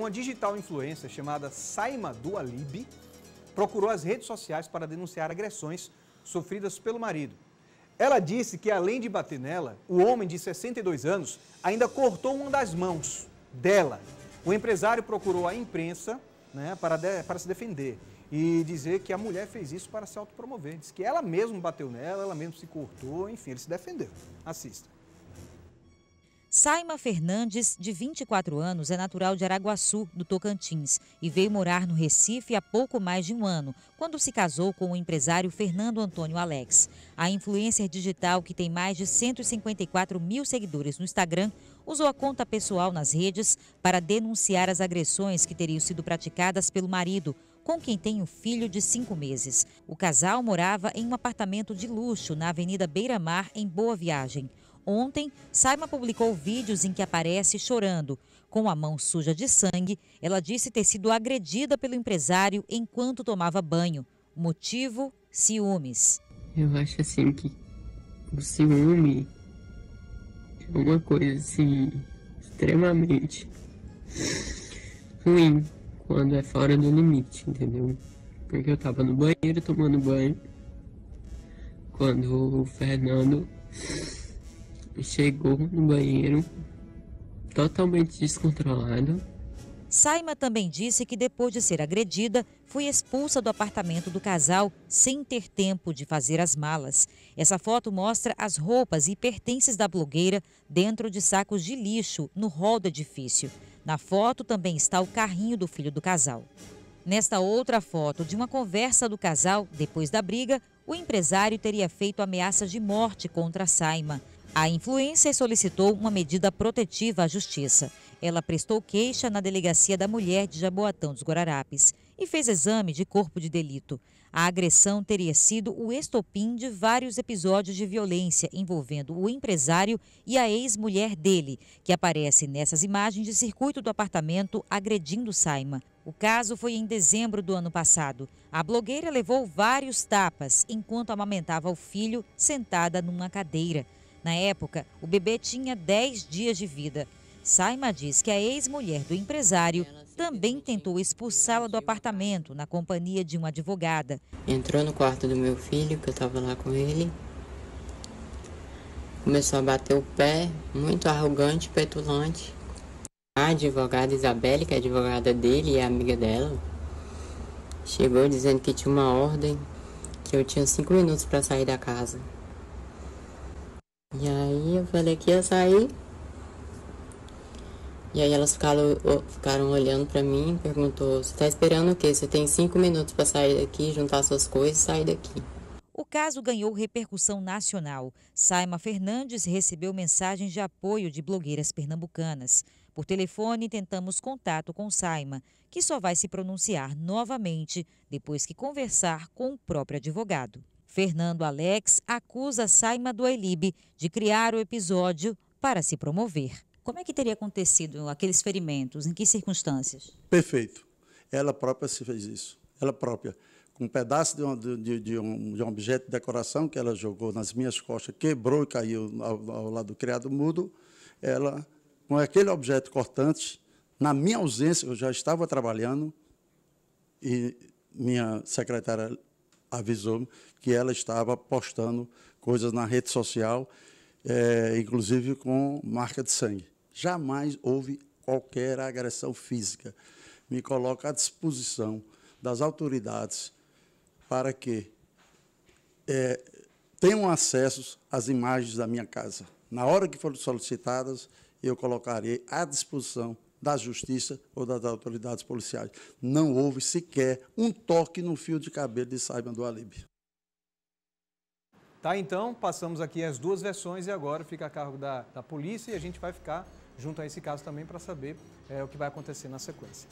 Uma digital influencer chamada Saima Dualib procurou as redes sociais para denunciar agressões sofridas pelo marido. Ela disse que, além de bater nela, o homem de 62 anos ainda cortou uma das mãos dela. O empresário procurou a imprensa né, para, de, para se defender e dizer que a mulher fez isso para se autopromover. Diz que ela mesma bateu nela, ela mesma se cortou, enfim, ele se defendeu. Assista. Saima Fernandes, de 24 anos, é natural de Araguaçu, do Tocantins, e veio morar no Recife há pouco mais de um ano, quando se casou com o empresário Fernando Antônio Alex. A influencer digital, que tem mais de 154 mil seguidores no Instagram, usou a conta pessoal nas redes para denunciar as agressões que teriam sido praticadas pelo marido, com quem tem um filho de cinco meses. O casal morava em um apartamento de luxo na Avenida Beira Mar, em Boa Viagem. Ontem, Saima publicou vídeos em que aparece chorando. Com a mão suja de sangue, ela disse ter sido agredida pelo empresário enquanto tomava banho. Motivo: ciúmes. Eu acho assim que o ciúme é uma coisa assim extremamente ruim quando é fora do limite, entendeu? Porque eu tava no banheiro tomando banho quando o Fernando chegou no banheiro totalmente descontrolado. Saima também disse que depois de ser agredida, foi expulsa do apartamento do casal sem ter tempo de fazer as malas. Essa foto mostra as roupas e pertences da blogueira dentro de sacos de lixo no hall do edifício. Na foto também está o carrinho do filho do casal. Nesta outra foto de uma conversa do casal, depois da briga, o empresário teria feito ameaças de morte contra Saima. A influência solicitou uma medida protetiva à Justiça. Ela prestou queixa na Delegacia da Mulher de Jaboatão dos Guararapes e fez exame de corpo de delito. A agressão teria sido o estopim de vários episódios de violência envolvendo o empresário e a ex-mulher dele, que aparece nessas imagens de circuito do apartamento agredindo Saima. O caso foi em dezembro do ano passado. A blogueira levou vários tapas enquanto amamentava o filho sentada numa cadeira. Na época, o bebê tinha 10 dias de vida. Saima diz que a ex-mulher do empresário também tentou expulsá-la do apartamento na companhia de uma advogada. Entrou no quarto do meu filho, que eu estava lá com ele. Começou a bater o pé, muito arrogante, petulante. A advogada Isabelle, que é advogada dele e é amiga dela, chegou dizendo que tinha uma ordem, que eu tinha cinco minutos para sair da casa. E aí eu falei que ia sair. E aí elas ficaram, ficaram olhando para mim, e perguntou: "Você tá esperando o quê? Você tem cinco minutos para sair daqui, juntar suas coisas e sair daqui." O caso ganhou repercussão nacional. Saima Fernandes recebeu mensagens de apoio de blogueiras pernambucanas. Por telefone, tentamos contato com Saima, que só vai se pronunciar novamente depois que conversar com o próprio advogado. Fernando Alex acusa Saima do Elibe de criar o episódio para se promover. Como é que teria acontecido aqueles ferimentos? Em que circunstâncias? Perfeito. Ela própria se fez isso. Ela própria. Com um pedaço de um, de, de, um, de um objeto de decoração que ela jogou nas minhas costas, quebrou e caiu ao, ao lado do criado mudo, ela, com aquele objeto cortante, na minha ausência, eu já estava trabalhando, e minha secretária avisou que ela estava postando coisas na rede social, é, inclusive com marca de sangue. Jamais houve qualquer agressão física. Me coloco à disposição das autoridades para que é, tenham acesso às imagens da minha casa. Na hora que forem solicitadas, eu colocarei à disposição da justiça ou das autoridades policiais. Não houve sequer um toque no fio de cabelo de Saiban do Alib. Tá, então, passamos aqui as duas versões e agora fica a cargo da, da polícia e a gente vai ficar junto a esse caso também para saber é, o que vai acontecer na sequência.